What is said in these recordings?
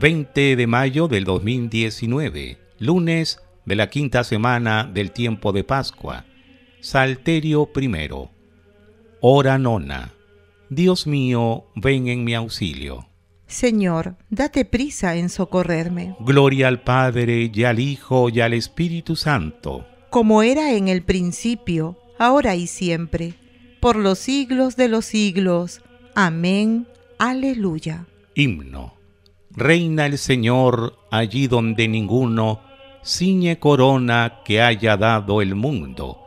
20 de mayo del 2019, lunes de la quinta semana del tiempo de Pascua. Salterio primero. Hora nona. Dios mío, ven en mi auxilio. Señor, date prisa en socorrerme. Gloria al Padre y al Hijo y al Espíritu Santo. Como era en el principio, ahora y siempre, por los siglos de los siglos. Amén. Aleluya. Himno Reina el Señor allí donde ninguno ciñe corona que haya dado el mundo.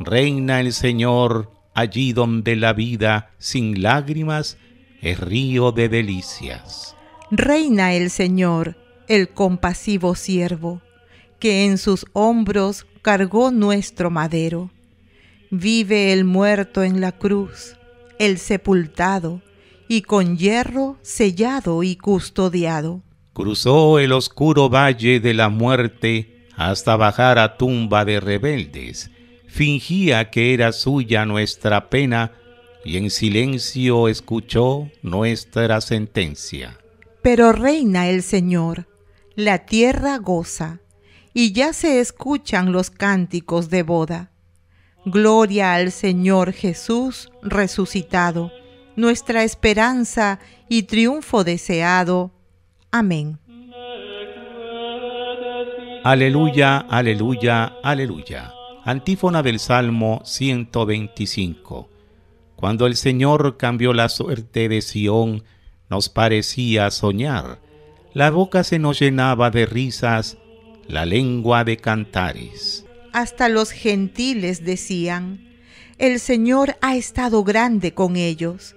Reina el Señor allí donde la vida sin lágrimas es río de delicias. Reina el Señor, el compasivo siervo, que en sus hombros cargó nuestro madero. Vive el muerto en la cruz, el sepultado, y con hierro sellado y custodiado. Cruzó el oscuro valle de la muerte hasta bajar a tumba de rebeldes. Fingía que era suya nuestra pena y en silencio escuchó nuestra sentencia. Pero reina el Señor, la tierra goza, y ya se escuchan los cánticos de boda. Gloria al Señor Jesús resucitado nuestra esperanza y triunfo deseado. Amén. Aleluya, aleluya, aleluya. Antífona del Salmo 125. Cuando el Señor cambió la suerte de Sión, nos parecía soñar. La boca se nos llenaba de risas, la lengua de cantares. Hasta los gentiles decían, el Señor ha estado grande con ellos.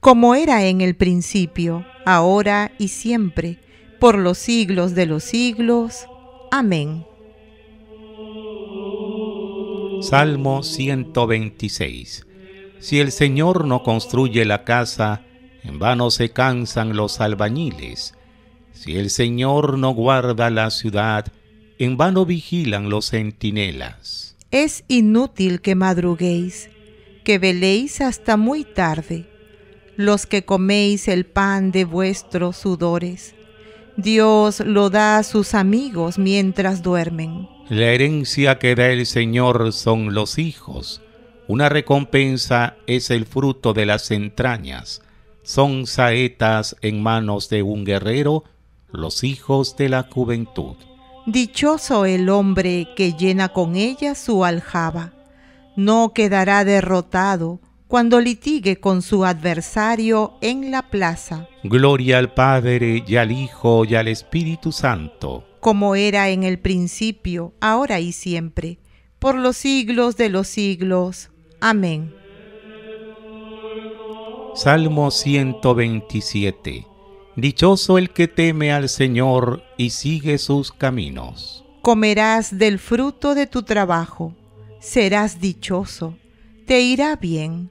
como era en el principio, ahora y siempre, por los siglos de los siglos. Amén. Salmo 126. Si el Señor no construye la casa, en vano se cansan los albañiles. Si el Señor no guarda la ciudad, en vano vigilan los centinelas. Es inútil que madruguéis, que veléis hasta muy tarde los que coméis el pan de vuestros sudores. Dios lo da a sus amigos mientras duermen. La herencia que da el Señor son los hijos. Una recompensa es el fruto de las entrañas. Son saetas en manos de un guerrero, los hijos de la juventud. Dichoso el hombre que llena con ella su aljaba. No quedará derrotado cuando litigue con su adversario en la plaza. Gloria al Padre y al Hijo y al Espíritu Santo. Como era en el principio, ahora y siempre, por los siglos de los siglos. Amén. Salmo 127. Dichoso el que teme al Señor y sigue sus caminos. Comerás del fruto de tu trabajo, serás dichoso, te irá bien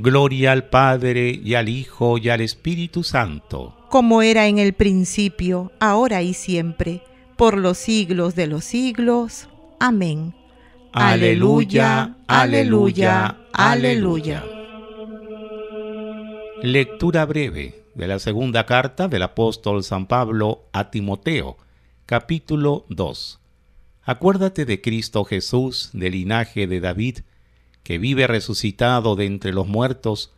Gloria al Padre y al Hijo y al Espíritu Santo. Como era en el principio, ahora y siempre, por los siglos de los siglos. Amén. Aleluya, aleluya, aleluya. Lectura breve de la segunda carta del apóstol San Pablo a Timoteo, capítulo 2. Acuérdate de Cristo Jesús, del linaje de David, que vive resucitado de entre los muertos,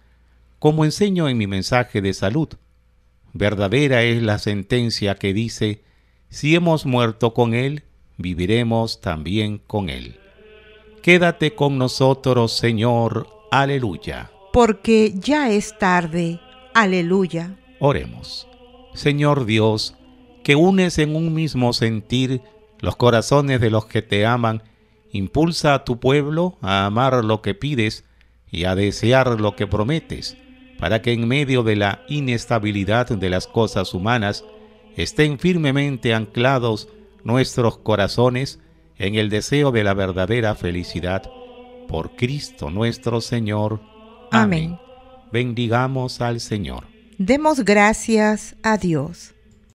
como enseño en mi mensaje de salud. Verdadera es la sentencia que dice, si hemos muerto con Él, viviremos también con Él. Quédate con nosotros, Señor. Aleluya. Porque ya es tarde. Aleluya. Oremos. Señor Dios, que unes en un mismo sentir los corazones de los que te aman Impulsa a tu pueblo a amar lo que pides y a desear lo que prometes, para que en medio de la inestabilidad de las cosas humanas estén firmemente anclados nuestros corazones en el deseo de la verdadera felicidad. Por Cristo nuestro Señor. Amén. Bendigamos al Señor. Demos gracias a Dios.